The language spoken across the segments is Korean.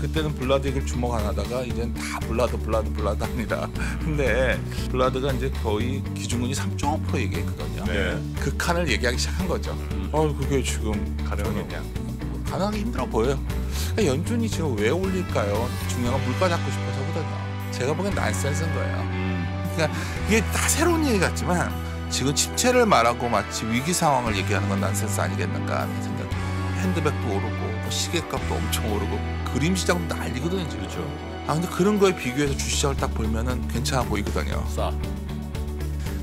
그때는 블라드에게 주목 안 하다가 이제는다 블라드 블라드 블라드 합니다. 근데 블라드가 이제 거의 기준문이 3.5% 얘기했거든요. 네. 그 칸을 얘기하기 시작한 거죠. 음. 어 그게 지금 가능하겠냐? 가능하기 힘들어 보여요. 그러니까 연준이 지금 왜 올릴까요? 중요한 건 물가 잡고 싶어서거든요. 제가 보기엔 난센스인 거예요. 음. 그러니까 이게 다 새로운 얘기 같지만 지금 침체를 말하고 마치 위기 상황을 얘기하는 건 난센스 아니겠는가 하는 생각. 핸드백도 오르고 뭐 시계값도 엄청 오르고 그림 시장은 난리거든요. 지금. 그렇죠. 아 근데 그런 거에 비교해서 주시장을 딱 보면은 괜찮아 보이거든요. 싸.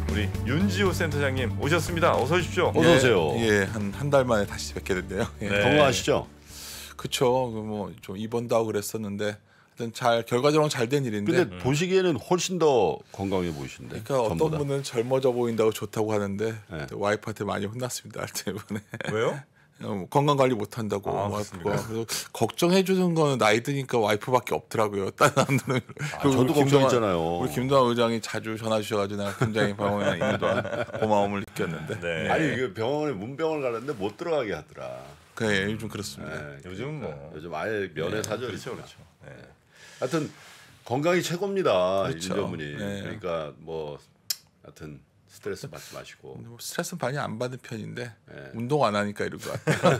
우리 윤지호 센터장님 오셨습니다. 어서 오십시오. 어서 예, 오세요. 예, 한 한 달 만에 다시 뵙게 됐네요. 네. 예. 네. 건강하시죠? 그쵸. 그 뭐좀 입원도 하고 그랬었는데 일단 잘 결과적으로 잘 된 일인데. 근데 음. 보시기에는 훨씬 더 건강해 보이신데. 그러니까 어떤 전보다. 분은 젊어져 보인다고 좋다고 하는데 네. 와이프한테 많이 혼났습니다. 이번에. 왜요? 어, 뭐 건강 관리 못 한다고 아, 와이프가 뭐 그래서 걱정해 주는 건 나이 드니까 와이프밖에 없더라고요. 딴 남들은 아, 저도 걱정했잖아요. 우리 김동환 의장이 자주 전화 주셔가지고 내가 굉장히 병원에 있는 고마움을 느꼈는데. 네. 네. 아니 그 병원에 문병을 가는데 못 들어가게 하더라. 그래 네, 예, 요즘 그렇습니다. 네, 요즘 그러니까. 뭐 요즘 아예 면회 네, 사절이죠 그렇죠. 그렇죠. 네. 하여튼 건강이 최고입니다 그렇죠. 이준정분이. 그러니까 뭐 하여튼. 스트레스 받지 마시고. 뭐 스트레스 많이 안 받는 편인데 네. 운동 안 하니까 이럴 것 같아요.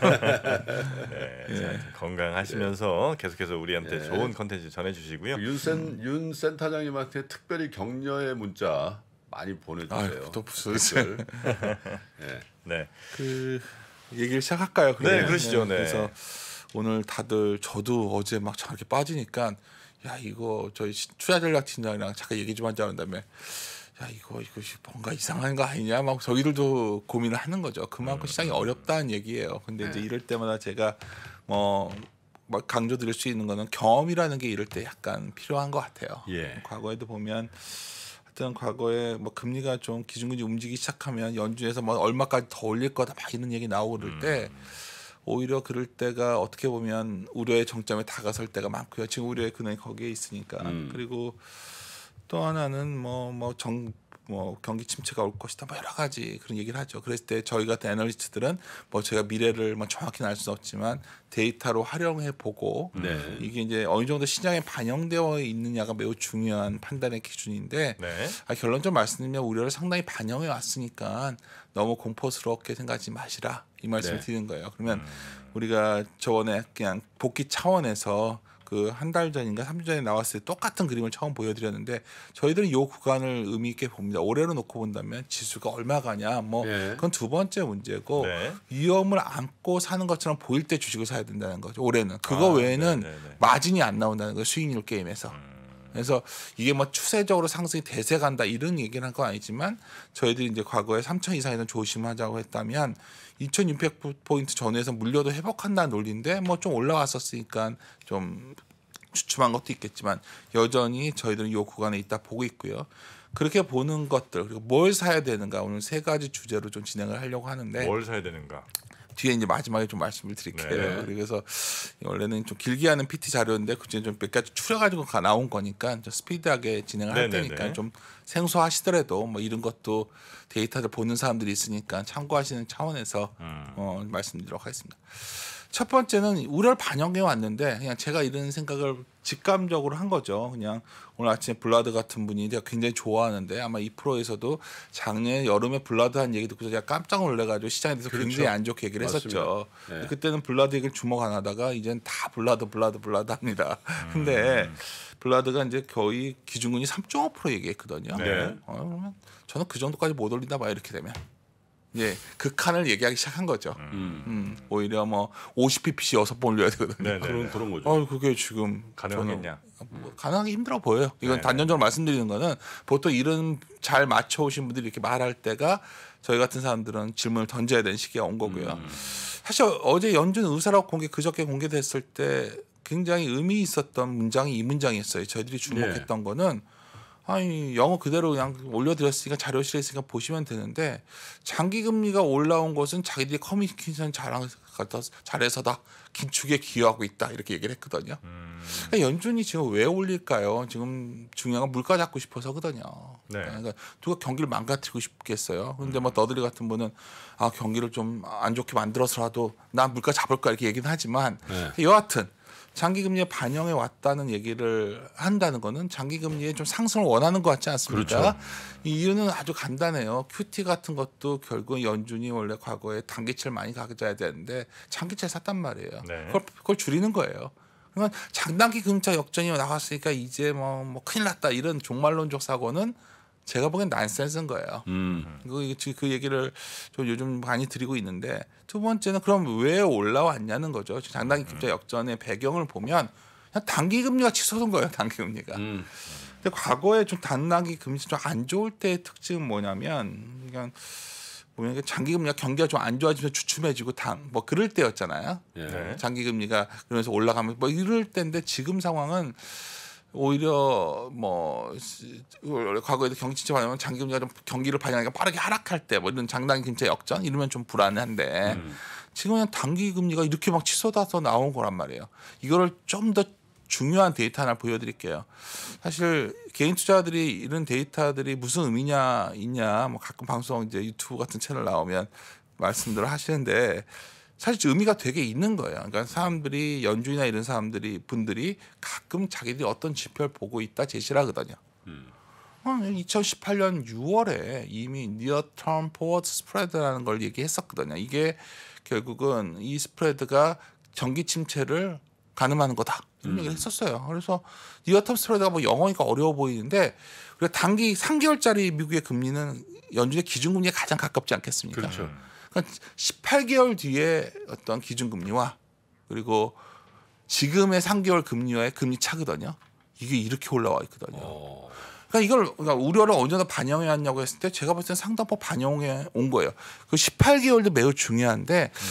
네, 예. 네. 건강하시면서 계속해서 우리한테 예. 좋은 컨텐츠 전해주시고요. 그 윤센 음. 윤 센터장님한테 특별히 격려의 문자 많이 보내주세요. 아유, 또 무슨 네. 네. 그 얘기를 시작할까요? 그러면? 네, 그러시죠. 네, 네. 그래서 오늘 다들 저도 어제 막 저렇게 빠지니까 야 이거 저희 투자 전략 팀장이랑 잠깐 얘기 좀 하자 한 다음에 야 이거 이거 뭔가 이상한 거 아니냐 막 저희들도 고민을 하는 거죠. 그만큼 음. 시장이 어렵다는 얘기예요. 근데 이제 네. 이럴 때마다 제가 뭐 강조드릴 수 있는 거는 경험이라는 게 이럴 때 약간 필요한 것 같아요. 예. 과거에도 보면 하여튼 과거에 뭐 금리가 좀 기준금리 움직이기 시작하면 연준에서 뭐 얼마까지 더 올릴 거다 막 이런 얘기 나오고 그럴 음. 때 음. 오히려 그럴 때가 어떻게 보면 우려의 정점에 다가설 때가 많고요. 지금 우려의 근원이 거기에 있으니까 음. 그리고 또 하나는 뭐 뭐정뭐 뭐 뭐 경기 침체가 올 것이다 뭐 여러 가지 그런 얘기를 하죠. 그랬을 때 저희 같은 애널리스트들은 뭐 제가 미래를 뭐 정확히 는알 수는 없지만 데이터로 활용해 보고 네. 이게 이제 어느 정도 시장에 반영되어 있느냐가 매우 중요한 판단의 기준인데 네. 아, 결론적으로 말씀드리면 우려를 상당히 반영해 왔으니까 너무 공포스럽게 생각하지 마시라 이 말씀을 네. 드리는 거예요. 그러면 음. 우리가 저번에 그냥 복귀 차원에서 그한달 전인가 삼 주 전에 나왔을 때 똑같은 그림을 처음 보여드렸는데 저희들은 요 구간을 의미 있게 봅니다. 올해로 놓고 본다면 지수가 얼마 가냐 뭐 네. 그건 두 번째 문제고 네. 위험을 안고 사는 것처럼 보일 때 주식을 사야 된다는 거죠. 올해는 그거 아, 네, 외에는 네네네. 네, 네. 마진이 안 나온다는 거 수익률 게임에서. 음. 그래서 이게 뭐 추세적으로 상승이 대세 간다 이런 얘기를한건 아니지만 저희들이 이제 과거에 삼천 이상에는 조심하자고 했다면 2,600 포인트 전후에서 물려도 회복한다는 논리인데 뭐 좀 올라왔었으니까 좀 주춤한 것도 있겠지만 여전히 저희들은 요 구간에 있다 보고 있고요. 그렇게 보는 것들 그리고 뭘 사야 되는가 오늘 세 가지 주제로 좀 진행을 하려고 하는데 뭘 사야 되는가 뒤에 이제 마지막에 좀 말씀을 드릴게요. 네. 그래서 원래는 좀 길게 하는 PT 자료인데 그중에 좀 몇 가지 추려 가지고 나온 거니까 좀 스피드하게 진행을 할 네, 네 테니까 네. 좀 생소하시더라도 뭐 이런 것도 데이터를 보는 사람들이 있으니까 참고하시는 차원에서 음. 어, 말씀드리도록 하겠습니다. 첫 번째는 우려를 반영해 왔는데 그냥 제가 이런 생각을 직감적으로 한 거죠. 그냥 오늘 아침에 블라드 같은 분이 제가 굉장히 좋아하는데 아마 이 프로에서도 작년 여름에 블라드 한 얘기 듣고서 제가 깜짝 놀래가지고 시장에 대해서 그렇죠. 굉장히 안 좋게 얘기를 맞습니다. 했었죠. 네. 그때는 블라드 얘기를 주목 안 하다가 이제는다 블라드 블라드 블라드 합니다. 음. 근데 블라드가 이제 거의 기준금리 3.5% 얘기했거든요. 네. 어, 그러면 저는 그 정도까지 못 올린다 봐 이렇게 되면 예, 극한을 그 얘기하기 시작한 거죠. 음. 음. 음. 오히려 뭐 50ppc 여섯 번 올려야 되거든요. 네, 네 그런 네. 그런 거죠. 아, 그게 지금 가능하겠냐? 뭐 가능하기 힘들어 보여요. 이건 네, 네. 단연적으로 말씀드리는 거는 보통 이런 잘 맞춰 오신 분들이 이렇게 말할 때가 저희 같은 사람들은 질문을 던져야 되는 시기가 온 거고요. 음. 사실 어제 연준 의사라고 공개 그저께 공개됐을 때 굉장히 의미 있었던 문장이 이 문장이었어요. 저희들이 주목했던 네. 거는 아니 영어 그대로 그냥 올려드렸으니까 자료실에 있으니까 보시면 되는데 장기 금리가 올라온 것은 자기들이 커뮤니케이션 잘한 잘해서다 긴축에 기여하고 있다 이렇게 얘기를 했거든요. 음. 그러니까 연준이 지금 왜 올릴까요? 지금 중요한 건 물가 잡고 싶어서거든요. 네. 네 그러니까 누가 경기를 망가뜨리고 싶겠어요. 그런데 뭐 음. 너들이 같은 분은 아 경기를 좀 안 좋게 만들어서라도 난 물가 잡을 까 이렇게 얘기는 하지만 네. 여하튼 장기금리에 반영해 왔다는 얘기를 한다는 거는 장기금리에좀 상승을 원하는 것 같지 않습니까? 그렇죠. 이유는 아주 간단해요. 큐티 같은 것도 결국 연준이 원래 과거에 단기채를 많이 가져야 되는데 장기채 샀단 말이에요. 네. 그걸, 그걸 줄이는 거예요. 그러니까 장단기 금차 역전이 나왔으니까 이제 뭐, 뭐 큰일 났다 이런 종말론적 사고는 제가 보기엔 난센스인 거예요. 음. 그, 그 얘기를 좀 요즘 많이 드리고 있는데 두 번째는 그럼 왜 올라왔냐는 거죠. 장단기 급자 음. 역전의 배경을 보면 그냥 단기 금리가 치솟은 거예요. 단기 금리가. 음. 근데 과거에 좀 단기 금리 좀안 좋을 때의 특징은 뭐냐면 그냥 보면 장기 금리가 경기가 좀 안 좋아지면 주춤해지고 당 뭐 그럴 때였잖아요. 예. 네. 장기 금리가 그러면서 올라가면 뭐 이럴 때인데 지금 상황은 오히려 뭐 과거에도 경기침체 반영면 장기 금리가 좀 경기를 반영하니까 빠르게 하락할 때 뭐 이런 장단 김체 역전 이러면 좀 불안한데 음. 지금 그냥 단기 금리가 이렇게 막 치솟아서 나온 거란 말이에요. 이거를 좀 더 중요한 데이터 하나 보여드릴게요. 사실 개인 투자들이 이런 데이터들이 무슨 의미냐 있냐 뭐 가끔 방송 이제 유튜브 같은 채널 나오면 말씀들을 하시는데 사실 의미가 되게 있는 거예요. 그러니까 사람들이 연준이나 이런 사람들이 분들이 가끔 자기들이 어떤 지표를 보고 있다 제시를 하거든요. 음. 2018년 어, 6월에 이미 Near Term Forward Spread라는 걸 얘기했었거든요. 이게 결국은 이 스프레드가 전기 침체를 가늠하는 거다. 이런 음. 얘기를 했었어요. 그래서 Near Term Spread가 뭐 영어니까 어려워 보이는데 우리가 단기 3개월짜리 미국의 금리는 연준의 기준금리에 가장 가깝지 않겠습니까? 그렇죠. 한 18개월 뒤에 어떤 기준금리와 그리고 지금의 3개월 금리와의 금리 차거든요. 이게 이렇게 올라와 있거든요. 어. 그러니까 이걸 그러니까 우려를 언제나 반영해야 하냐고 했을 때 제가 봤을 때 상당법 반영해 온 거예요. 그 18개월도 매우 중요한데 음.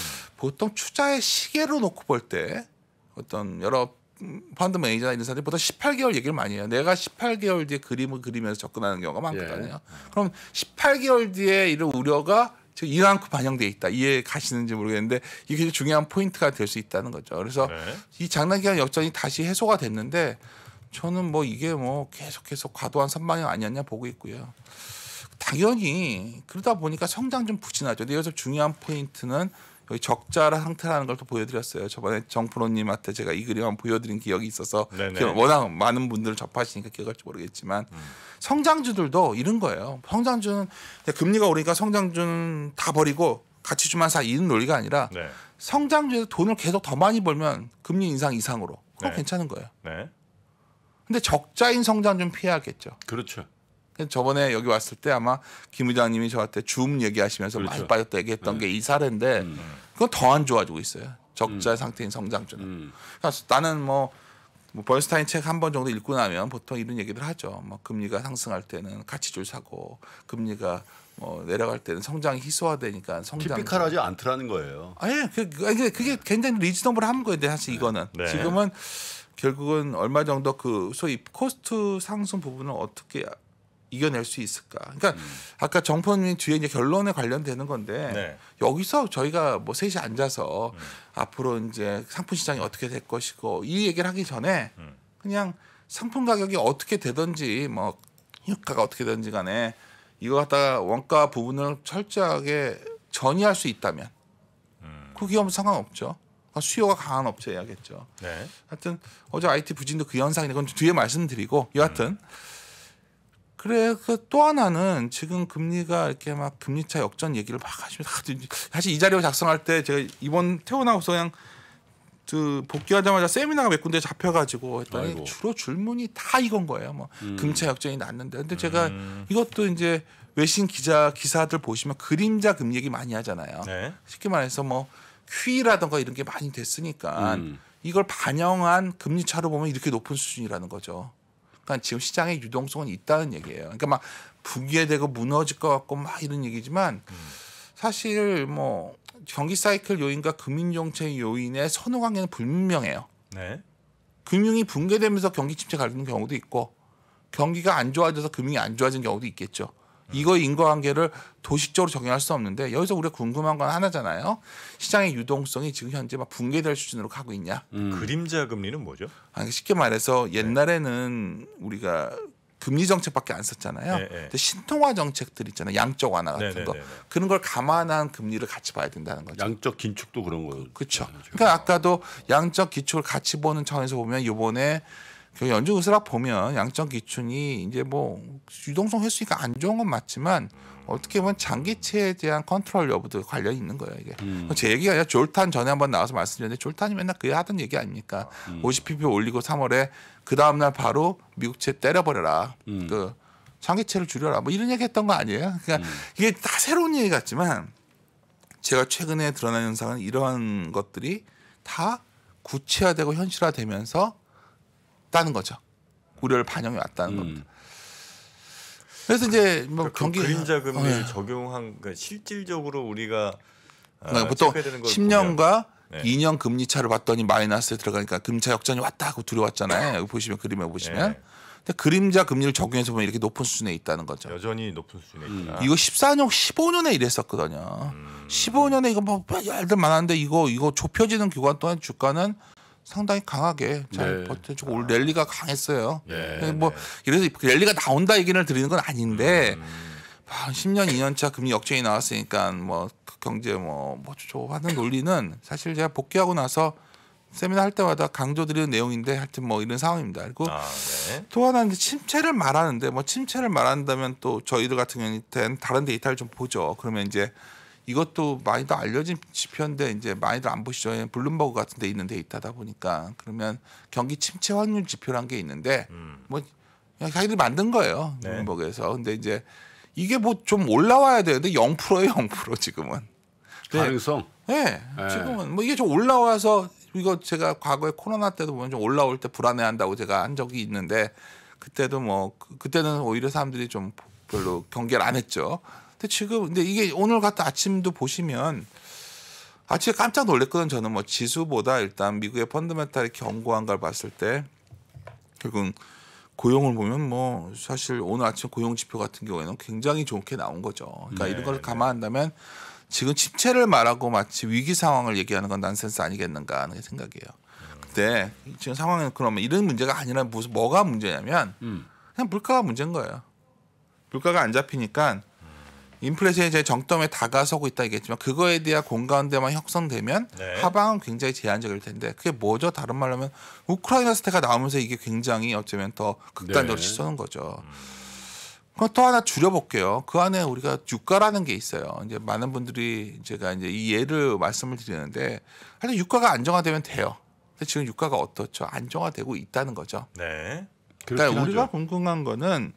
보통 투자의 시계로 놓고 볼 때 어떤 여러 펀드 매니저나 이런 사람들이 보통 18개월 얘기를 많이 해요. 내가 18개월 뒤에 그림을 그리면서 접근하는 경우가 많거든요. 예. 그럼 18개월 뒤에 이런 우려가 지금 이만큼 반영돼 있다. 이해 가시는지 모르겠는데 이게 중요한 포인트가 될 수 있다는 거죠. 그래서 네. 이장난기간 역전이 다시 해소가 됐는데 저는 뭐 이게 뭐 계속해서 과도한 선방향 아니었냐 보고 있고요. 당연히 그러다 보니까 성장 좀 부진하죠. 근데 여기서 중요한 포인트는 여기 적자 라 상태라는 걸 또 보여드렸어요. 저번에 정프로님한테 제가 이그림 한번 보여드린 기억이 있어서 기억, 워낙 많은 분들 을 접하시니까 기억할지 모르겠지만 음. 성장주들도 이런 거예요. 성장주는 금리가 오르니까 성장주는 다 버리고 가치주만 사 이런 논리가 아니라 네. 성장주에서 돈을 계속 더 많이 벌면 금리 인상 이상으로 그럼 네. 괜찮은 거예요. 네. 근데 적자인 성장 주는 피해야겠죠. 그렇죠. 저번에 여기 왔을 때 아마 김 의장님이 저한테 줌 얘기하시면서 그렇죠. 많이 빠졌다 얘기했던 네. 게이 사례인데 음. 그건 더 안 좋아지고 있어요. 적자 음. 상태인 성장주는. 음. 그래서 그러니까 나는 뭐, 뭐 벌스타인 책 한 번 정도 읽고 나면 보통 이런 얘기들 하죠. 뭐 금리가 상승할 때는 가치줄 사고 금리가 뭐 내려갈 때는 성장이 희소화되니까 성장 티피컬하지 않더라는 거예요. 아예 그게, 그, 그게 굉장히 리즈너블한 거예요. 사실 네. 이거는 네. 지금은 결국은 얼마 정도 그 소위 코스트 상승 부분을 어떻게 이겨낼 수 있을까? 그러니까 음. 아까 정포님 뒤에 이제 결론에 관련되는 건데 네. 여기서 저희가 뭐 셋이 앉아서 음. 앞으로 이제 상품 시장이 어떻게 될 것이고 이 얘기를 하기 전에 음. 그냥 상품 가격이 어떻게 되든지 뭐 유가가 어떻게 되든지 간에 이거 갖다가 원가 부분을 철저하게 전이할 수 있다면 그 음. 기업은 상관없죠. 아, 수요가 강한 업체여야겠죠. 네. 하여튼 어제 IT 부진도 그현상이니까 뒤에 말씀드리고 여하튼 음. 그래 그 또 하나는 지금 금리가 이렇게 막 금리차 역전 얘기를 막 하시면 서 사실 이 자료 작성할 때 제가 이번 태어나고서 그냥 그 복귀하자마자 세미나가 몇 군데 잡혀가지고 했더니 아이고. 주로 질문이 다 이건 거예요. 뭐 음. 금차 역전이 났는데 근데 제가 음. 이것도 이제 외신 기자 기사들 보시면 그림자 금 얘기 많이 하잖아요. 네. 쉽게 말해서 뭐퀴라든가 이런 게 많이 됐으니까 음. 이걸 반영한 금리 차로 보면 이렇게 높은 수준이라는 거죠. 그러니까 지금 시장의 유동성은 있다는 얘기예요. 그러니까 막 붕괴되고 무너질 것 같고 막 이런 얘기지만 사실 뭐 경기 사이클 요인과 금융 정책 요인의 선호 관계는 불분명해요. 네. 금융이 붕괴되면서 경기 침체 가는 경우도 있고 경기가 안 좋아져서 금융이 안 좋아진 경우도 있겠죠. 음. 이거 인과관계를 도식적으로 적용할 수 없는데 여기서 우리가 궁금한 건 하나잖아요. 시장의 유동성이 지금 현재 막 붕괴될 수준으로 가고 있냐. 음. 그림자 금리는 뭐죠? 아니, 그러니까 쉽게 말해서 네. 옛날에는 우리가 금리 정책밖에 안 썼잖아요. 네, 네. 근데 신통화 정책들 있잖아요. 양적 완화 같은 네, 네 거. 네, 그런 걸 감안한 금리를 같이 봐야 된다는 거죠. 양적 긴축도 그런 거예 그렇죠. 그러니까 아까도 양적 기축을 같이 보는 차원에서 보면 이번에 그연주 으스락 보면 양적 기춘이 이제 뭐 유동성 횟수가안 좋은 건 맞지만 어떻게 보면 장기체에 대한 컨트롤 여부도 관련이 있는 거예요 이게 음. 제 얘기가 아니라 졸탄 전에 한번 나와서 말씀드렸는데 졸탄이 맨날 그 하던 얘기 아닙니까 음. 50pp 올리고 3월에 그 다음날 바로 미국채 때려버려라 음. 그 장기체를 줄여라 뭐 이런 얘기 했던 거 아니에요 그러니까 음. 이게 다 새로운 얘기 같지만 제가 최근에 드러난 현상은 이러한 것들이 다 구체화되고 현실화되면서 왔다는 거죠. 우려를 반영해 왔다는 음. 겁니다. 그래서 이제 뭐 그러니까 경기 그림자 금리를 어. 적용한 그러니까 실질적으로 우리가 그러니까 보통 10년과 네. 2년 금리 차를 봤더니 마이너스에 들어가니까 금차 역전이 왔다 고두려웠잖아요 여기 보시면 그림에 보시면. 네. 근데 그림자 금리를 적용해서 보면 이렇게 높은 수준에 있다는 거죠. 여전히 높은 수준에 있다. 이거 14년, 15년에 이랬었거든요. 음. 15년에 이거 뭐 열들 많았는데 이거 이거 좁혀지는 기간 동안 주가는 상당히 강하게 잘 네. 버텨주고 올 아. 랠리가 강했어요. 네, 네, 네. 뭐 이래서 랠리가 나온다 얘기를 드리는 건 아닌데 음. 아, 한 10년, 2년차 금리 역전이 나왔으니까 뭐 그 경제 뭐뭐 저거 하는 논리는 사실 제가 복귀하고 나서 세미나 할 때마다 강조드리는 내용인데 하여튼 뭐 이런 상황입니다. 그리고 아, 네. 또 하나는 침체를 말하는데 뭐 침체를 말한다면 또 저희들 같은 경우는 다른 데이터를 좀 보죠. 그러면 이제 이것도 많이들 알려진 지표인데 이제 많이들 안 보시죠. 블룸버그 같은 데 있는 데이터다 보니까 그러면 경기 침체 확률 지표란 게 있는데 음. 뭐 그냥 자기들이 만든 거예요. 네. 블룸버그에서. 근데 이제 이게 뭐 좀 올라와야 되는데 0%예요, 0% 지금은. 네. 가능성. 네. 네. 지금은 뭐 이게 좀 올라와서 이거 제가 과거에 코로나 때도 보면 좀 올라올 때 불안해한다고 제가 한 적이 있는데 그때도 뭐 그, 그때는 오히려 사람들이 좀 별로 경계를 안 했죠. 근데 지금 근데 이게 오늘 같은 아침도 보시면 아침에 깜짝 놀랐거든 저는 뭐 지수보다 일단 미국의 펀드멘탈이 견고한 걸 봤을 때 결국 고용을 보면 뭐 사실 오늘 아침 고용 지표 같은 경우에는 굉장히 좋게 나온 거죠. 그러니까 네, 이런 걸 네. 감안한다면 지금 침체를 말하고 마치 위기 상황을 얘기하는 건 난센스 아니겠는가 하는 생각이에요. 근데 지금 상황은 그러면 이런 문제가 아니라 무슨 뭐가 문제냐면 음. 그냥 물가가 문제인 거예요. 물가가 안 잡히니까 인플레이션이 제 정점에 다가서고 있다 얘기했지만 그거에 대한 공간대만 형성되면 네. 하방은 굉장히 제한적일 텐데 그게 뭐죠? 다른 말로 하면 우크라이나 스태가 나오면서 이게 굉장히 어쩌면 더 극단적으로 네. 치솟는 거죠. 그럼 또 하나 줄여볼게요. 그 안에 우리가 유가라는 게 있어요. 이제 많은 분들이 제가 이제 이 예를 말씀을 드리는데 하여튼 유가가 안정화되면 돼요. 근데 지금 유가가 어떻죠? 안정화되고 있다는 거죠. 네. 그러니까 우리가 궁금한 거는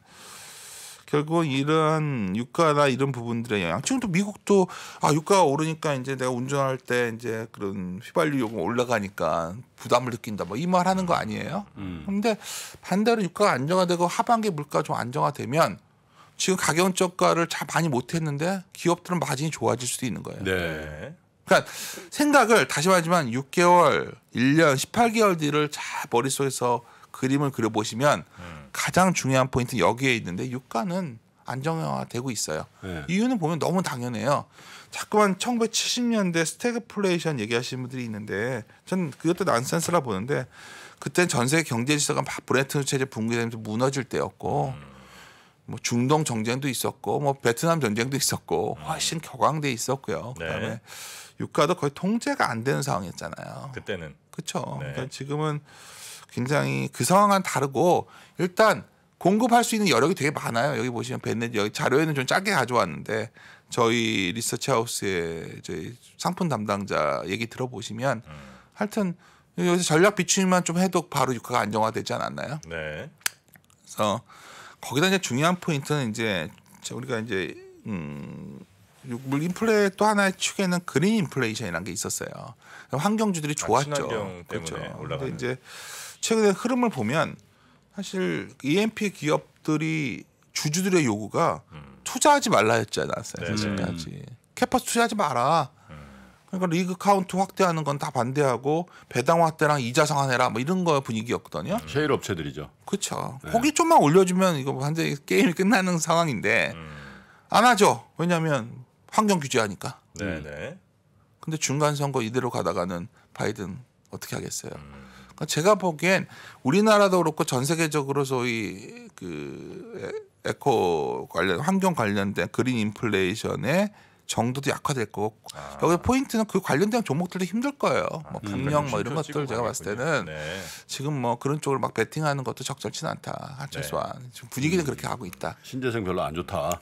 결국 은 이러한 유가나 이런 부분들의 영향. 지금 도 미국도 아 유가가 오르니까 이제 내가 운전할 때 이제 그런 휘발유 요금 올라가니까 부담을 느낀다. 뭐 이 말하는 거 아니에요? 음. 근데 반대로 유가가 안정화되고 하반기 물가 좀 안정화되면 지금 가격 저가를 잘 많이 못했는데 기업들은 마진이 좋아질 수도 있는 거예요. 네. 그러니까 생각을 다시 말하지만 6개월, 1년, 18개월 뒤를 잘 머릿속에서 그림을 그려보시면 음. 가장 중요한 포인트 여기에 있는데 유가는 안정화되고 있어요. 네. 이유는 보면 너무 당연해요. 자꾸만 1970년대 스태그플레이션 얘기하시는 분들이 있는데 전 그것도 난센스라 보는데 그때 전 세계 경제 질서가 막 브레튼 체제 붕괴되면서 무너질 때였고 음. 뭐 중동 정쟁도 있었고 뭐 베트남 전쟁도 있었고 훨씬 격앙돼 있었고요. 네. 그다음에 유가도 거의 통제가 안 되는 상황이었잖아요. 그때는 그렇죠. 네. 그러니까 지금은 굉장히 그 상황과는 다르고 일단 공급할 수 있는 여력이 되게 많아요. 여기 보시면 벤넷 여기 자료에는 좀 짧게 가져왔는데 저희 리서치 하우스의 저희 상품 담당자 얘기 들어보시면 음. 하여튼 여기서 전략 비추만좀 해도 바로 유가가 안정화되지 않았나요? 네. 그래서 거기다 이제 중요한 포인트는 이제 우리가 이제 음 인플레 또 하나의 축에는 그린 인플레이션이라는 게 있었어요. 환경주들이 아, 좋았죠. 아, 그렇죠. 올라가는. 근데 이제 최근의 흐름을 보면 사실 EMP 기업들이 주주들의 요구가 음. 투자하지 말라 했지 않았어요. 네. 지금까지 음. 캐퍼스 투자하지 마라. 음. 그러니까 리그 카운트 확대하는 건 다 반대하고 배당 확대랑 이자 상환해라 뭐 이런 거 분위기였거든요. 셰일 음. 업체들이죠. 그렇죠. 네. 거기 좀만 올려주면 이거 완전 뭐 게임이 끝나는 상황인데 음. 안 하죠. 왜냐하면 환경 규제하니까. 네네. 네. 근데 중간 선거 이대로 가다가는 바이든 어떻게 하겠어요. 음. 그러니까 제가 보기엔 우리나라도 그렇고 전 세계적으로 소위 그 에코 관련 환경 관련된 그린 인플레이션의 정도도 약화될 거고 아. 여기 포인트는 그 관련된 종목들도 힘들 거예요. 아, 뭐 음. 뭐강명뭐 이런 것들 제가 봤을 때는 네. 지금 뭐 그런 쪽으로 막 베팅하는 것도 적절치는 않다. 한소수와 네. 지금 분위기는 음. 그렇게 하고 있다. 신재생 별로 안 좋다.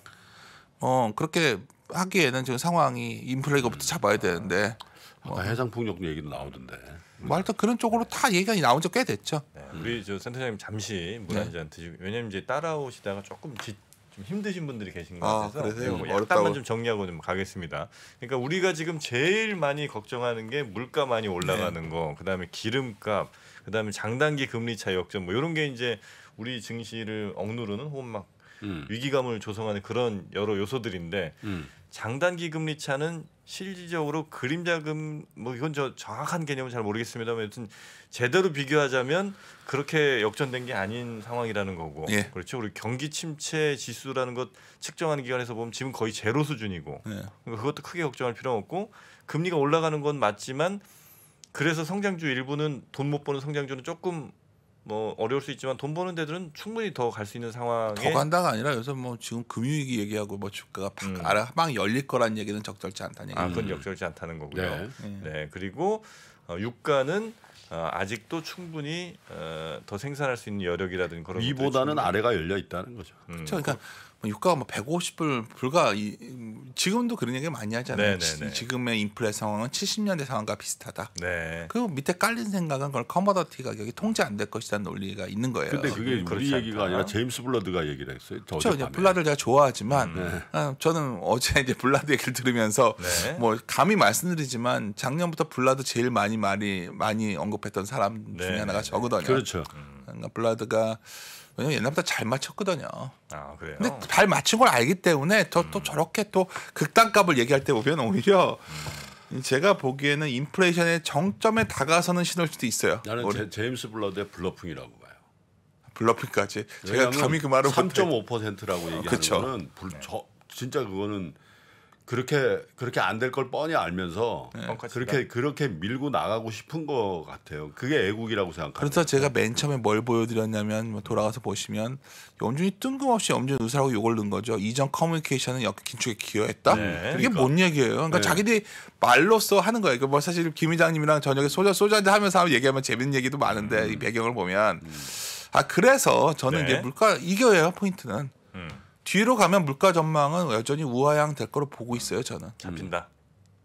어 그렇게 하기에는 지금 상황이 인플레이거부터 잡아야 되는데. 아. 뭐. 해상 풍력 얘기도 나오던데. 뭐 하여튼 그런 쪽으로 다 얘기가 나온 적 꽤 됐죠. 네, 우리 저 센터장님 잠시 물한잔 네. 드시고 왜냐면 이제 따라오시다가 조금 지, 좀 힘드신 분들이 계신 것 아, 같아서 아, 그래서 뭐, 뭐 약간만 좀 정리하고 좀 가겠습니다. 그러니까 우리가 지금 제일 많이 걱정하는 게 물가 많이 올라가는 네. 거, 그다음에 기름값, 그다음에 장단기 금리 차 역전 뭐 이런 게 이제 우리 증시를 억누르는 혹은 막 음. 위기감을 조성하는 그런 여러 요소들인데 음. 장단기 금리 차는 실질적으로 그림자금 뭐 이건 저 정확한 개념은 잘 모르겠습니다만 여튼 제대로 비교하자면 그렇게 역전된 게 아닌 상황이라는 거고 예. 그렇죠 우리 경기 침체 지수라는 것 측정하는 기관에서 보면 지금 거의 제로 수준이고 예. 그러니까 그것도 크게 걱정할 필요는 없고 금리가 올라가는 건 맞지만 그래서 성장주 일부는 돈 못 버는 성장주는 조금 뭐 어려울 수 있지만 돈 버는 데들은 충분히 더 갈 수 있는 상황에 더 간다가 아니라 요새 뭐 지금 금융위기 얘기하고 뭐 주가가 팍 음. 알아 막 열릴 거란 얘기는 적절치 않다는 얘기. 아, 그건 적절치 않다는 거고요. 네. 네, 네. 그리고 어, 유가는 어, 아직도 충분히 어, 더 생산할 수 있는 여력이라든지 그런 위보다는 아래가 열려 있다는 거죠. 음. 그렇죠. 그러니까 음. 뭐 유가가 뭐 150불 불과 이, 지금도 그런 얘기 많이 하잖아요. 지, 지금의 인플레 상황은 70년대 상황과 비슷하다. 네. 그리고 밑에 깔린 생각은 그걸 커머더티 가격이 통제 안 될 것이라는 논리가 있는 거예요. 근데 그게 음, 우리 얘기가 아니라 제임스 블러드가 얘기를 했어요. 그렇죠. 블라드를 제가 좋아하지만 음. 네. 아, 저는 어제 이제 블라드 얘기를 들으면서 네. 뭐 감히 말씀드리지만 작년부터 블라드 제일 많이 말이 많이 언급했던 사람 중에 네. 하나가 네, 네. 저거든요. 그렇죠. 음. 그니 그러니까 블라드가 왜냐면 옛날부터 잘 맞췄거든요. 아 그래요. 근데 잘 맞춘 걸 알기 때문에 저, 또 음. 저렇게 또 극단값을 얘기할 때 보면 오히려 음. 제가 보기에는 인플레이션의 정점에 다가서는 신호일 수도 있어요. 나는 우리. 제, 임스 블러드의 블러핑이라고 봐요. 블러핑까지. 제가 감히 그 말을 3.5%라고 얘기하는 그쵸. 거는 불, 저, 진짜 그거는 그렇게 그렇게 안 될 걸 뻔히 알면서 네. 그렇게 그렇게 밀고 나가고 싶은 것 같아요. 그게 애국이라고 생각합니다. 그래서 제가 맨 처음에 뭘 보여드렸냐면 뭐 돌아가서 보시면 염준이 뜬금없이 염준 의사라고 욕을 넣은 거죠. 이전 커뮤니케이션은 역 긴축에 기여했다. 네. 이게 그러니까. 뭔 얘기예요? 그러니까 네. 자기들이 말로써 하는 거예요. 그뭐 사실 김 회장님이랑 저녁에 소자소자 한잔 하면서 얘기하면 재밌는 얘기도 많은데 음. 이 배경을 보면 음. 아 그래서 저는 네. 이제 물가 이겨요 포인트는. 음. 뒤로 가면 물가 전망은 여전히 우하향 될 거로 보고 있어요 저는. 잡힌다.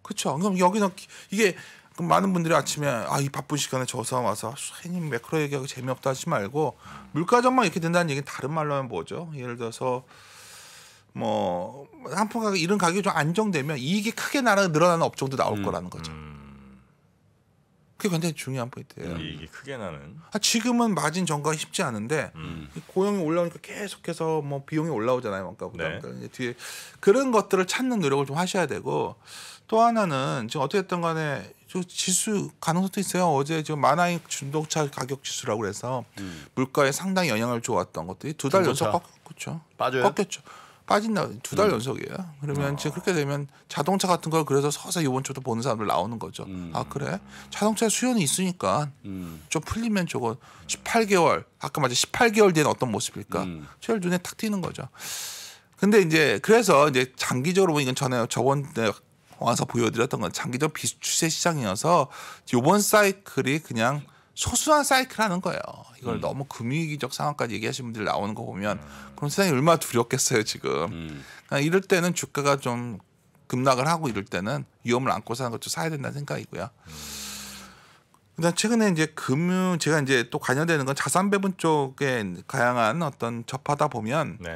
그렇죠. 그럼 여기는 이게 그럼 많은 분들이 아침에 아이 바쁜 시간에 저서 와서 괜님 매크로 얘기하고 재미없다 하지 말고 물가 전망 이렇게 된다는 얘기는 다른 말로 하면 뭐죠? 예를 들어서 뭐 한품 가격 이런 가격이 좀 안정되면 이익이 크게 나라 늘어나는 업종도 나올 음, 거라는 거죠. 음. 그게 굉장히 중요한 포인트예요. 네. 이익 크게 나는. 아, 지금은 마진 전가가 쉽지 않은데 음. 고용이 올라오니까 계속해서 뭐 비용이 올라오잖아요. 원가 부담. 네. 뒤에 그런 것들을 찾는 노력을 좀 하셔야 되고 또 하나는 지금 어떻게든 간에 저 지수 가능성도 있어요. 어제 지금 만화의 중도차 가격 지수라고 해서 음. 물가에 상당히 영향을 주었던 것들이 두 달 연속 꺾, 그렇죠. 빠져요? 꺾였죠. 빠진다 두달 음. 연속이에요. 그러면 어. 지금 그렇게 되면 자동차 같은 걸 그래서 서서히 이번 주부터 보는 사람들 나오는 거죠. 음. 아 그래 자동차 수요는 있으니까 음. 좀 풀리면 저거 18개월 아까 말한 18개월 뒤에는 어떤 모습일까 음. 제일 눈에 탁 띄는 거죠. 근데 이제 그래서 이제 장기적으로 보면 이건 전에 저번 때 와서 보여드렸던 건 장기적 비추세 시장이어서 요번 사이클이 그냥 소수한 사이클하는 거예요. 이걸 음. 너무 금융위기적 상황까지 얘기하시는 분들 이 나오는 거 보면 음. 그럼 세상이 얼마나 두렵겠어요 지금. 음. 그러니까 이럴 때는 주가가 좀 급락을 하고 이럴 때는 위험을 안고 사는 것도 사야 된다는 생각이고요. 음. 그다음 최근에 이제 금융 제가 이제 또 관여되는 건 자산 배분 쪽에 다양한 어떤 접하다 보면 네.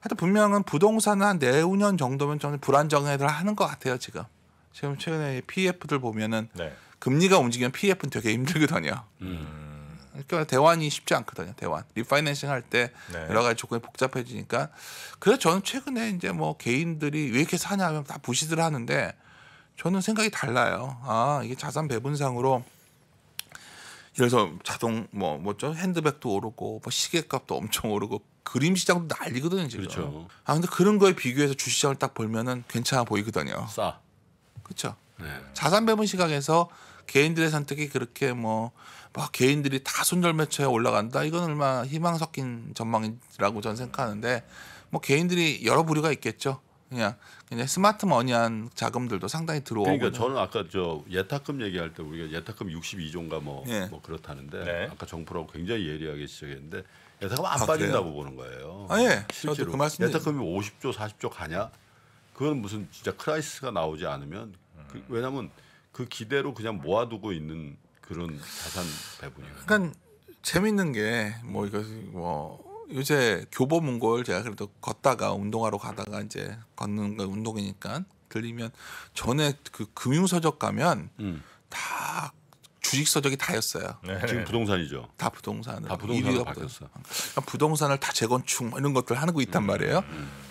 하여튼 분명은 부동산은 한 내후년 네, 정도면 좀 불안정해들 하는 것 같아요 지금. 지금 최근에 PF들 보면은. 네. 금리가 움직이면 PF는 되게 힘들거든요. 음. 그러니까 대환이 쉽지 않거든요. 대환 리파이낸싱 할때 네. 여러 가지 조건이 복잡해지니까 그래서 저는 최근에 이제 뭐 개인들이 왜 이렇게 사냐 면다 부시들 하는데 저는 생각이 달라요. 아 이게 자산 배분상으로 그래서 자동 뭐 뭐죠 핸드백도 오르고 뭐 시계값도 엄청 오르고 그림 시장도 난리거든요 지금. 그렇죠. 아 근데 그런 거에 비교해서 주시장을 식딱 벌면은 괜찮아 보이거든요. 싸. 그렇죠. 네. 자산 배분 시각에서 개인들의 선택이 그렇게 뭐, 막 뭐 개인들이 다 손절매체에 올라간다 이건 얼마 희망 섞인 전망이라고 저는 생각하는데 뭐 개인들이 여러 부류가 있겠죠. 그냥 그냥 스마트 머니한 자금들도 상당히 들어오고 그러니까 저는 아까 저 예탁금 얘기할 때 우리가 예탁금 62조인가 뭐, 예. 뭐 그렇다는데 네. 아까 정부라고 굉장히 예리하게 지적했는데 예탁금 안 아, 빠진다고 그래요? 보는 거예요. 아, 예. 그 실제로 그 예탁금이 50조 40조 가냐? 그건 무슨 진짜 크라이스가 나오지 않으면 그, 왜냐하면 그 기대로 그냥 모아두고 있는 그런 자산 배분이에요. 그러니까 재밌는 게 뭐 이거 뭐 요새 교보 문골 제가 그래도 걷다가 운동하러 가다가 이제 걷는 거 운동이니까 들리면 전에 그 금융 서적 가면 음. 다 주식 서적이 다였어요. 네. 지금 부동산이죠. 다 부동산. 다 부동산으로 바뀌었어. 그러니까 부동산을 다 재건축 뭐 이런 것들 하는 거 있단 음, 말이에요. 음. 음.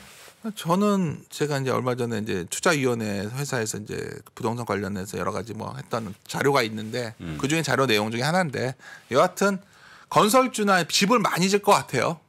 저는 제가 이제 얼마 전에 이제 투자위원회 회사에서 이제 부동산 관련해서 여러 가지 뭐 했던 자료가 있는데 음. 그 중에 자료 내용 중에 하나인데 여하튼 건설주나 집을 많이 질 것 같아요.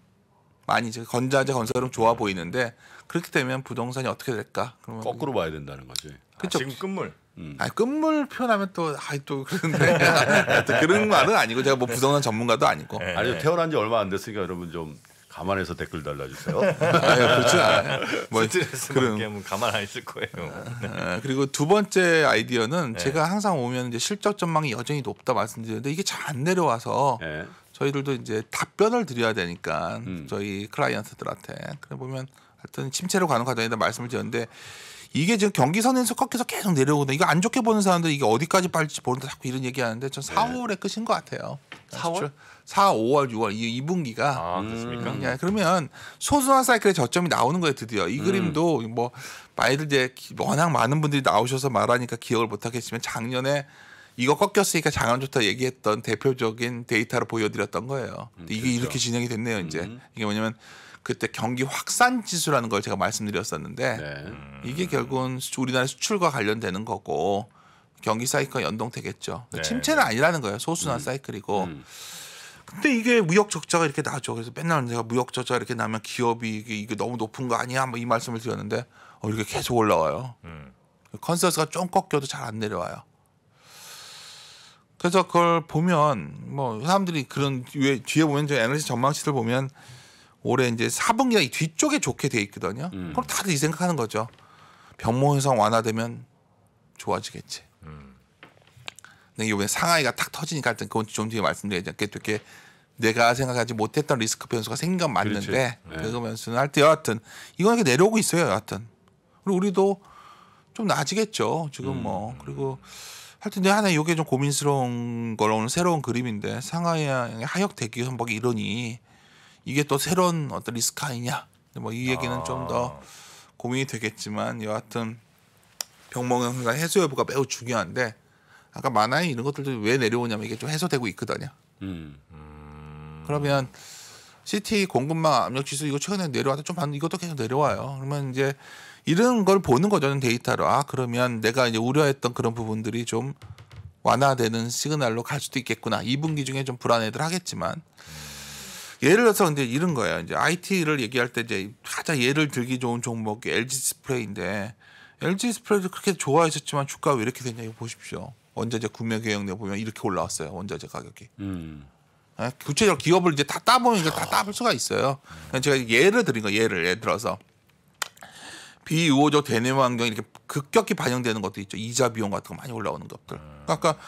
많이 질 건자재 건설은 좋아 보이는데 그렇게 되면 부동산이 어떻게 될까? 그러면 거꾸로 봐야 된다는 거지. 아, 그쵸? 아, 지금 끝물. 음. 아 끝물 표현하면 또 아이 또 그런데 그런 말은 아니고 제가 뭐 부동산 전문가도 아니고. 네, 아니 네. 태어난 지 얼마 안 됐으니까 여러분 좀 감안해서 댓글 달아주세요. 아유, 그렇지 아, 뭐 스트레스만 깨면 가만 안 있을 거예요. 아, 네. 아, 그리고 두 번째 아이디어는 네. 제가 항상 오면 이제 실적 전망이 여전히 높다 말씀드리는데 이게 잘 안 내려와서 네. 저희들도 이제 답변을 드려야 되니까 음. 저희 클라이언트들한테 그래 보면 하여튼 침체로 가는 과정이다 말씀을 드렸는데 이게 지금 경기 선에서 꺾여서 계속 내려오는데 이거 안 좋게 보는 사람들이 게 어디까지 빨지보는다 자꾸 이런 얘기하는데 전 4월에 네. 끝인 것 같아요. 4월? 아, 4, 5월, 6월 이분기가 아, 그렇습니까? 음. 예, 그러면 소수화 사이클의 저점이 나오는 거예요 드디어 이 음. 그림도 뭐 많이들 이제 워낙 많은 분들이 나오셔서 말하니까 기억을 못하겠지만 작년에 이거 꺾였으니까 장안 좋다 얘기했던 대표적인 데이터를 보여드렸던 거예요. 음, 이게 그렇죠. 이렇게 진행이 됐네요 이제 음. 이게 뭐냐면 그때 경기 확산 지수라는 걸 제가 말씀드렸었는데 네. 음, 이게 결국은 우리나라 수출과 관련되는 거고 경기 사이클 연동되겠죠. 네. 침체는 아니라는 거예요. 소수나 음. 사이클이고. 음. 근데 이게 무역 적자가 이렇게 나죠. 그래서 맨날 내가 무역 적자 이렇게 나면 기업이 이게, 이게 너무 높은 거 아니야? 뭐 이 말씀을 드렸는데 어, 이렇게 계속 올라와요. 음. 컨센서스가 좀 꺾여도 잘 안 내려와요. 그래서 그걸 보면 뭐 사람들이 그런 뒤에 보면 저 에너지 전망치를 보면 올해 이제 4분기가이 뒤쪽에 좋게 돼 있거든요. 음. 그럼 다들 이 생각하는 거죠. 병모 현상 완화되면 좋아지겠지. 음. 근데 이번에 상하이가 탁 터지니까 하여튼 그건 좀 뒤에 말씀드려야죠. 그게 되게 내가 생각하지 못했던 리스크 변수가 생긴 건 맞는데 네. 그 변수는 할때 여하튼 이건 이렇게 내려오고 있어요. 여하튼 그리고 우리도 좀 나아지겠죠. 지금 뭐. 음. 뭐 그리고 하여튼 내 하나 이게 좀 고민스러운 걸 오는 새로운 그림인데 상하이의 하역 대기 선박이 이러니 이게 또 새로운 어떤 리스크 아니냐 뭐 이 얘기는 아. 좀더 고민이 되겠지만 여하튼 병목연간 해소 여부가 매우 중요한데 아까 만화에 이런 것들도 왜 내려오냐면 이게 좀 해소되고 있거든요. 음. 음. 그러면 CT 공급망 압력 지수 이거 최근에 내려와서 좀는데 이것도 계속 내려와요. 그러면 이제 이런 걸 보는 거죠. 데이터로. 아, 그러면 내가 이제 우려했던 그런 부분들이 좀 완화되는 시그널로 갈 수도 있겠구나. 2분기 중에 좀 불안해들 하겠지만. 음. 예를 들어서 이제 이런 거예요. 이제 IT를 얘기할 때 이제 가장 예를 들기 좋은 종목이 LG 스프레이인데 LG 스프레이도 그렇게 좋아했었지만 주가가 왜 이렇게 됐냐 이거 보십시오. 원자재 구매 계획내 보면 이렇게 올라왔어요. 원자재 가격이. 음. 아, 구체적으로 기업을 이제 다 따보면 이걸 다 아. 따볼 수가 있어요. 그러니까 제가 예를 드린 거 예를 예를 들어서 비우호적 대내 환경이 이렇게 급격히 반영되는 것도 있죠. 이자 비용 같은 거 많이 올라오는 것들. 그러니까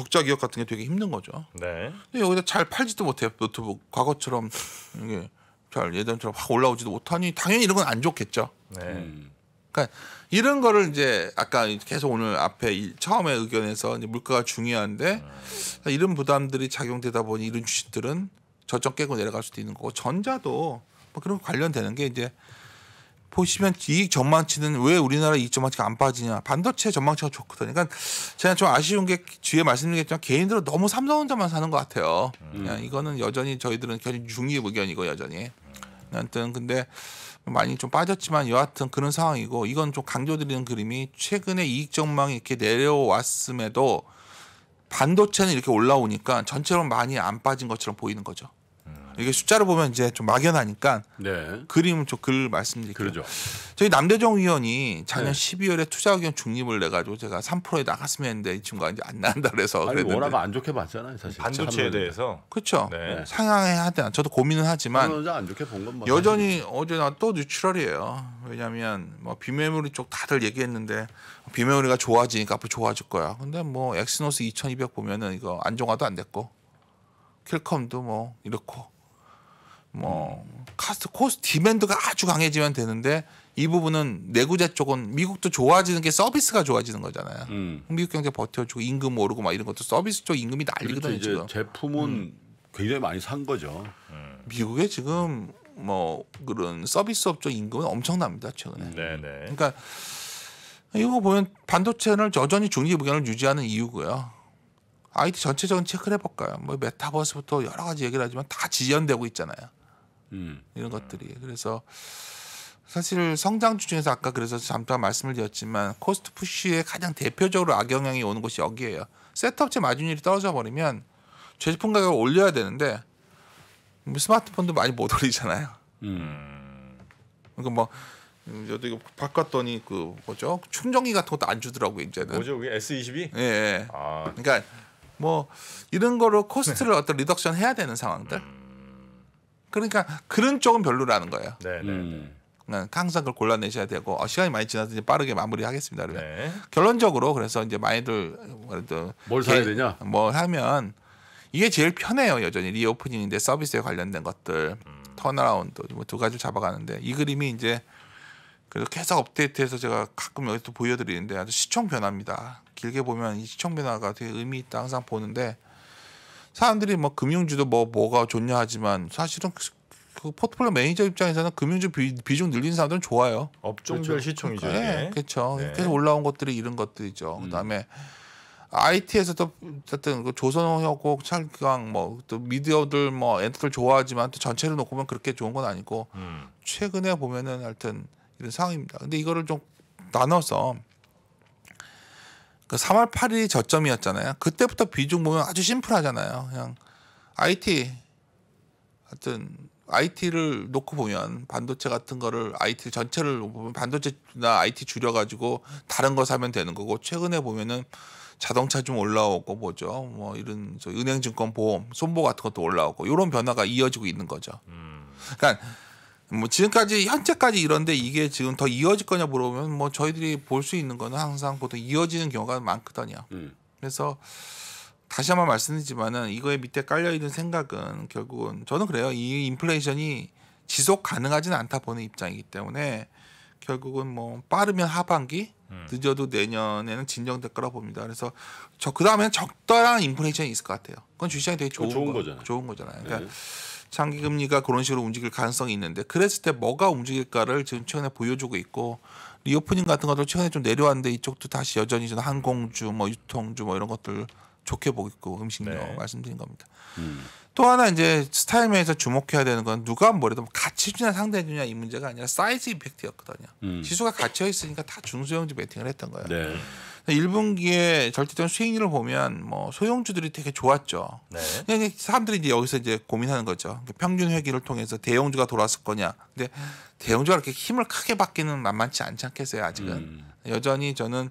적자 기업 같은 게 되게 힘든 거죠. 네. 근데 여기다 잘 팔지도 못해요. 노트북 과거처럼 이게 잘 예전처럼 확 올라오지도 못하니 당연히 이런 건 안 좋겠죠. 네. 음. 그러니까 이런 거를 이제 아까 계속 오늘 앞에 처음에 의견에서 물가가 중요한데 음. 이런 부담들이 작용되다 보니 이런 주식들은 저점 깨고 내려갈 수도 있는 거고 전자도 뭐 그런 거 관련되는 게 이제 보시면 이익 전망치는 왜 우리나라 이익 전망치가 안 빠지냐. 반도체 전망치가 좋거든요. 그러니까 제가 좀 아쉬운 게 뒤에 말씀드리겠지만 개인들은 너무 삼성전자만 사는 것 같아요. 그냥 음. 예, 이거는 여전히 저희들은 굉장히 중립 의견이고 여전히. 아무튼 근데 많이 좀 빠졌지만 여하튼 그런 상황이고 이건 좀 강조드리는 그림이 최근에 이익 전망이 이렇게 내려왔음에도 반도체는 이렇게 올라오니까 전체로 많이 안 빠진 것처럼 보이는 거죠. 이게 숫자로 보면 이제 좀 막연하니까 네. 그림은 좀글 말씀드릴게요. 그러죠. 저희 남대종 의원이 작년 네. 12월에 투자 의견 중립을 내 가지고 제가 3%에 나갔으면 했는데 이 친구가 이제 안 나간다 그래서 그랬는데 워낙 안 좋게 봤잖아요, 사실. 반도체에 대해서. 그렇죠. 네. 네. 상향해 하든 저도 고민은 하지만 안 좋게 본건 뭐 여전히 어제 나 또 뉴트럴이에요. 왜냐하면 뭐 비메모리 쪽 다들 얘기했는데 비메모리가 좋아지니까 앞으로 좋아질 거야. 근데 뭐 엑스노스 2200 보면은 이거 안정화도 안 됐고 킬컴도 뭐 이렇고 뭐 카스트 코스 디맨드가 아주 강해지면 되는데 이 부분은 내구재 쪽은 미국도 좋아지는 게 서비스가 좋아지는 거잖아요. 음. 미국 경제 버텨주고 임금 오르고 막 이런 것도 서비스 쪽 임금이 난리거든요. 그렇죠. 지금 제품은 음. 굉장히 많이 산 거죠. 네. 미국에 지금 뭐 그런 서비스 업종 임금은 엄청납니다 최근에. 네네. 네. 그러니까 이거 보면 반도체는 여전히 중립 의견을 유지하는 이유고요. IT 전체적인 체크를 해볼까요? 뭐 메타버스부터 여러 가지 얘기를 하지만 다 지연되고 있잖아요. 음. 이런 것들이 그래서 사실 성장주 중에서 아까 그래서 잠깐 말씀을 드렸지만 코스트 푸쉬에 가장 대표적으로 악영향이 오는 곳이 여기예요 세트업체 마진율이 떨어져 버리면 제품 가격을 올려야 되는데 뭐 스마트폰도 많이 못 올리잖아요. 음. 그러니까 뭐 음, 저도 이거 바꿨더니 그 뭐죠 충전기 같은 것도 안 주더라고요 이제는. 뭐죠 그게 S22? 예. 예. 아. 그러니까 뭐 이런 거로 코스트를 어떤 리덕션 해야 되는 상황들. 음. 그러니까 그런 쪽은 별로라는 거예요. 네. 네 음. 네. 네, 항상 그걸 골라내셔야 되고 어, 시간이 많이 지나서 이제 빠르게 마무리하겠습니다. 그러면 네. 결론적으로 그래서 이제 많이들 그래도 뭘 사야 게, 되냐? 뭐 하면 이게 제일 편해요. 여전히 리오프닝인데 서비스에 관련된 것들 음. 턴어라운드 뭐두 가지를 잡아가는데 이 그림이 이제 그래서 계속 업데이트해서 제가 가끔 여기서 보여드리는데 아주 시청 변화입니다. 길게 보면 이 시청 변화가 되게 의미 있다 항상 보는데 사람들이 뭐 금융주도 뭐 뭐가 좋냐 하지만 사실은 그, 그 포트폴리오 매니저 입장에서는 금융주 비, 중 늘린 사람들은 좋아요. 업종별 그렇죠. 시총이죠. 네, 그렇죠. 네. 계속 올라온 것들이 이런 것들이죠. 음. 그다음에 IT에서도 어쨌든 그 조선호고 찰강 뭐 또 미디어들 뭐 엔터들 좋아하지만 또 전체를 놓고 보면 그렇게 좋은 건 아니고 음. 최근에 보면은 하여튼 이런 상황입니다. 근데 이거를 좀 나눠서 그 3월 8일이 저점이었잖아요. 그때부터 비중 보면 아주 심플하잖아요. 그냥 IT 하여튼 IT를 놓고 보면 반도체 같은 거를 IT 전체를 보면 반도체나 IT 줄여 가지고 다른 거 사면 되는 거고 최근에 보면은 자동차 좀 올라오고 뭐죠 뭐 이런 은행증권 보험 손보 같은 것도 올라오고 이런 변화가 이어지고 있는 거죠. 음. 그러니까 뭐 지금까지 현재까지 이런데 이게 지금 더 이어질 거냐 물어보면 뭐 저희들이 볼 수 있는 거는 항상 보통 이어지는 경우가 많거든요. 음. 그래서 다시 한 번 말씀드리지만은 이거에 밑에 깔려 있는 생각은 결국은 저는 그래요. 이 인플레이션이 지속 가능하지는 않다 보는 입장이기 때문에 결국은 뭐 빠르면 하반기 음. 늦어도 내년에는 진정될 거라 봅니다. 그래서 저 그다음에 적당한 인플레이션이 있을 것 같아요. 그건 주시장이 식 되게 좋은, 좋은 거, 잖아요 좋은 거잖아요. 그러니까 네. 장기 금리가 그런 식으로 움직일 가능성이 있는데 그랬을 때 뭐가 움직일까를 지금 최근에 보여주고 있고 리오프닝 같은 것도 최근에 좀 내려왔는데 이쪽도 다시 여전히 저 항공주 뭐 유통주 뭐 이런 것들 좋게 보고 있고 음식료 네. 말씀드린 겁니다. 음. 또 하나 이제 스타일 면에서 주목해야 되는 건 누가 뭐래도 같이 주냐 상대해 주냐 이 문제가 아니라 사이즈 임팩트였거든요. 음. 지수가 갇혀 있으니까 다 중소형주 베팅을 했던 거예요. 네. 1분기에 절대적인 수익률을 보면 뭐 소형주들이 되게 좋았죠. 네. 사람들이 이제 여기서 이제 고민하는 거죠. 평균 회기를 통해서 대형주가 돌아왔을 거냐. 근데 대형주가 이렇게 힘을 크게 받기는 만만치 않지 않겠어요. 아직은 음. 여전히 저는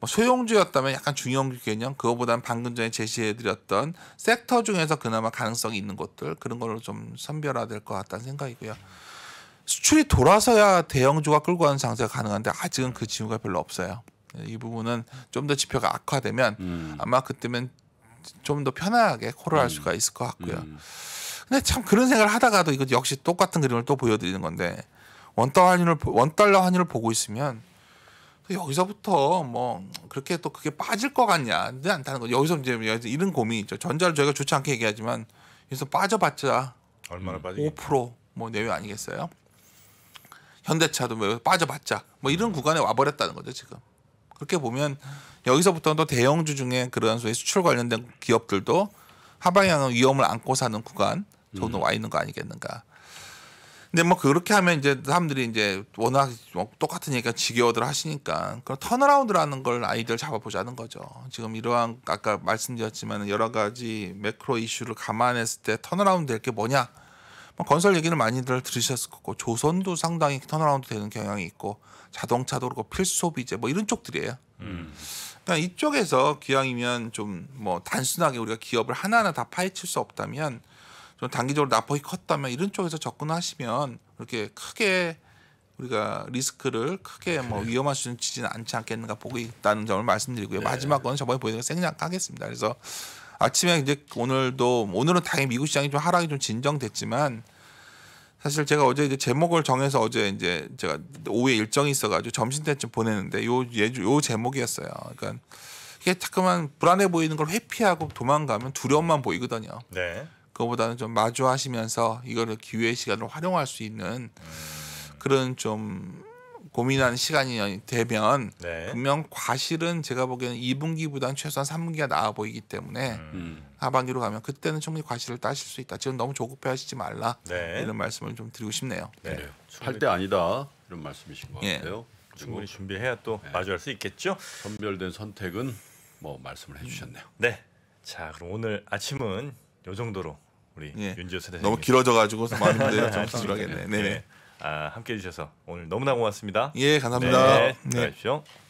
뭐 소형주였다면 약간 중형주 개념 그거보다는 방금 전에 제시해드렸던 섹터 중에서 그나마 가능성이 있는 것들 그런 걸로 좀 선별화될 것 같다는 생각이고요. 수출이 돌아서야 대형주가 끌고 가는 장세가 가능한데 아직은 그 징후가 별로 없어요. 이 부분은 좀 더 지표가 악화되면 음. 아마 그때면 좀 더 편하게 코를할 음. 수가 있을 것 같고요. 음. 근데 참 그런 생각을 하다가도 이것 역시 똑같은 그림을 또 보여드리는 건데 원달러 환율을 원달러 환율을 보고 있으면 여기서부터 뭐 그렇게 또 그게 빠질 것 같냐 근데 안다는거 여기서 이제 이런 고민이 있죠 전자를 저희가 좋지 않게 얘기하지만 여기서 빠져봤자 얼마나 빠지게 5%뭐 내외 아니겠어요 현대차도 뭐 빠져봤자 뭐 이런 음. 구간에 와버렸다는 거죠 지금 그렇게 보면 여기서부터 는또 대형주 중에 그런 소위 수출 관련된 기업들도 하방향 위험을 안고 사는 구간 정도 음. 와 있는 거 아니겠는가 근데 뭐 그렇게 하면 이제 사람들이 이제 워낙 똑같은 얘기가 지겨워들 하시니까 그런 턴어라운드라는 걸아이들 잡아보자는 거죠. 지금 이러한 아까 말씀드렸지만 여러 가지 매크로 이슈를 감안했을 때 턴어라운드 될 게 뭐냐? 뭐 건설 얘기를 많이들 들으셨을 거고 조선도 상당히 턴어라운드 되는 경향이 있고 자동차도 그렇고 필수 소비재 뭐 이런 쪽들이에요. 음. 그러니까 이쪽에서 기왕이면 좀 뭐 단순하게 우리가 기업을 하나하나 다 파헤칠 수 없다면 좀 단기적으로 낙폭이 컸다면 이런 쪽에서 접근하시면 그렇게 크게 우리가 리스크를 크게 뭐 네. 위험할 수 있지는 않지 않겠는가 보고 있다는 점을 말씀드리고요. 네. 마지막 건 저번에 보여드 생략하겠습니다. 그래서 아침에 이제 오늘도 오늘은 당연히 미국 시장이 좀 하락이 좀 진정됐지만 사실 제가 어제 이제 제목을 정해서 어제 이제 제가 오후에 일정이 있어가지고 점심 때쯤 보내는데 요 예주 요 제목이었어요. 그러니까 이게 자꾸만 불안해 보이는 걸 회피하고 도망가면 두려움만 보이거든요. 네. 그거보다는 좀 마주하시면서 이거를 기회의 시간으로 활용할 수 있는 그런 좀 고민하는 시간이 되면 네. 분명 과실은 제가 보기에는 2분기보다는 최소한 3분기가 나아 보이기 때문에 음. 음. 하반기로 가면 그때는 충분히 과실을 따실 수 있다. 지금 너무 조급해 하시지 말라. 네. 이런 말씀을 좀 드리고 싶네요. 네. 네. 할때 아니다. 이런 말씀이신 것 예. 같아요. 예. 충분히 준비해야 또 네. 마주할 수 있겠죠. 선별된 선택은 뭐 말씀을 해주셨네요. 음. 네. 자 그럼 오늘 아침은 이 정도로 우리 예. 윤지호 선생 너무 길어져가지고 많은 분들 정수하겠네. 네. 네. 아, 함께해 주셔서 오늘 너무나 고맙습니다. 예, 감사합니다. 네, 네.